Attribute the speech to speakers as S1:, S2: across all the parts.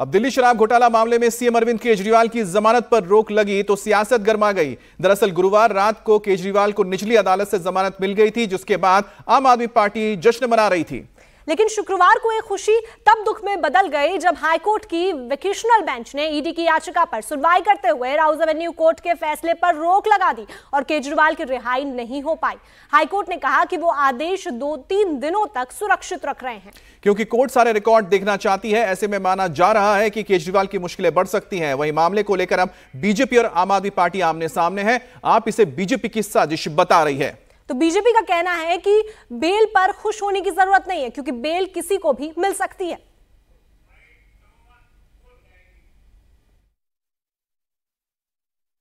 S1: अब दिल्ली शराब घोटाला मामले में सीएम अरविंद केजरीवाल की जमानत पर रोक लगी तो सियासत गर्मा गई दरअसल गुरुवार रात को केजरीवाल को निचली अदालत से जमानत मिल गई थी जिसके बाद आम आदमी पार्टी जश्न मना रही थी
S2: लेकिन शुक्रवार को यह खुशी तब दुख में बदल गई जब हाईकोर्ट की वेकेशनल बेंच ने ईडी की याचिका पर सुनवाई करते हुए राउज एवेन्यू कोर्ट के फैसले पर रोक लगा दी और केजरीवाल की रिहाई नहीं हो पाई हाईकोर्ट ने कहा कि वो आदेश दो तीन दिनों तक सुरक्षित रख रहे हैं
S1: क्योंकि कोर्ट सारे रिकॉर्ड देखना चाहती है ऐसे में माना जा रहा है कि केजरीवाल की मुश्किलें बढ़ सकती हैं वही मामले को लेकर अब बीजेपी और आम आदमी पार्टी आमने सामने है आप इसे बीजेपी की साजिश बता रही है
S2: तो बीजेपी का कहना है कि बेल पर खुश होने की जरूरत नहीं है क्योंकि बेल किसी को भी मिल सकती है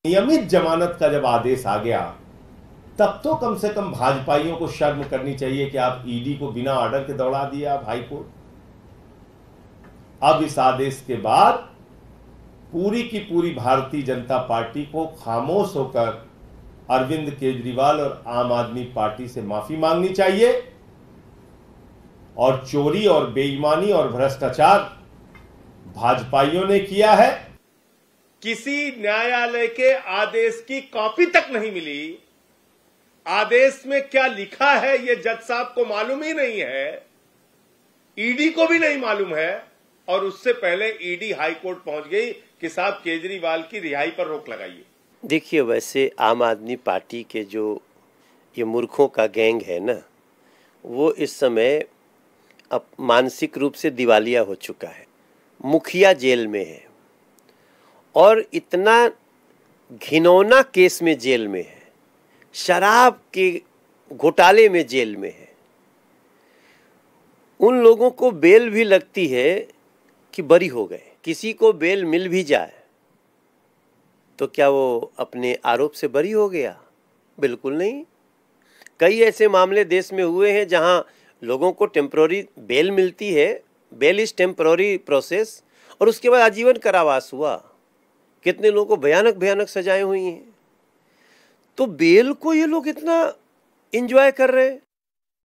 S3: नियमित जमानत का जब आदेश आ गया तब तो कम से कम भाजपाइयों को शर्म करनी चाहिए कि आप ईडी को बिना ऑर्डर के दौड़ा दिया आप हाईकोर्ट अब इस आदेश के बाद पूरी की पूरी भारतीय जनता पार्टी को खामोश होकर अरविंद केजरीवाल और आम आदमी पार्टी से माफी मांगनी चाहिए और चोरी और बेईमानी और भ्रष्टाचार भाजपाइयों ने किया है किसी न्यायालय के आदेश की कॉपी तक नहीं मिली आदेश में क्या लिखा है ये जज साहब को मालूम ही नहीं है ईडी को भी नहीं मालूम है और उससे पहले ईडी हाईकोर्ट पहुंच गई कि साहब केजरीवाल की रिहाई पर रोक लगाइए
S4: देखिए वैसे आम आदमी पार्टी के जो ये मूर्खों का गैंग है ना वो इस समय अब मानसिक रूप से दिवालिया हो चुका है मुखिया जेल में है और इतना घिनौना केस में जेल में है शराब के घोटाले में जेल में है उन लोगों को बेल भी लगती है कि बरी हो गए किसी को बेल मिल भी जाए तो क्या वो अपने आरोप से बरी हो गया बिल्कुल नहीं कई ऐसे मामले देश में हुए हैं जहां लोगों को टेम्प्रोरी बेल मिलती है बेल इज टेम्प्रोरी प्रोसेस और उसके बाद आजीवन कारावास हुआ कितने लोगों को भयानक भयानक सजाएं हुई हैं तो बेल को ये लोग इतना इंजॉय कर रहे हैं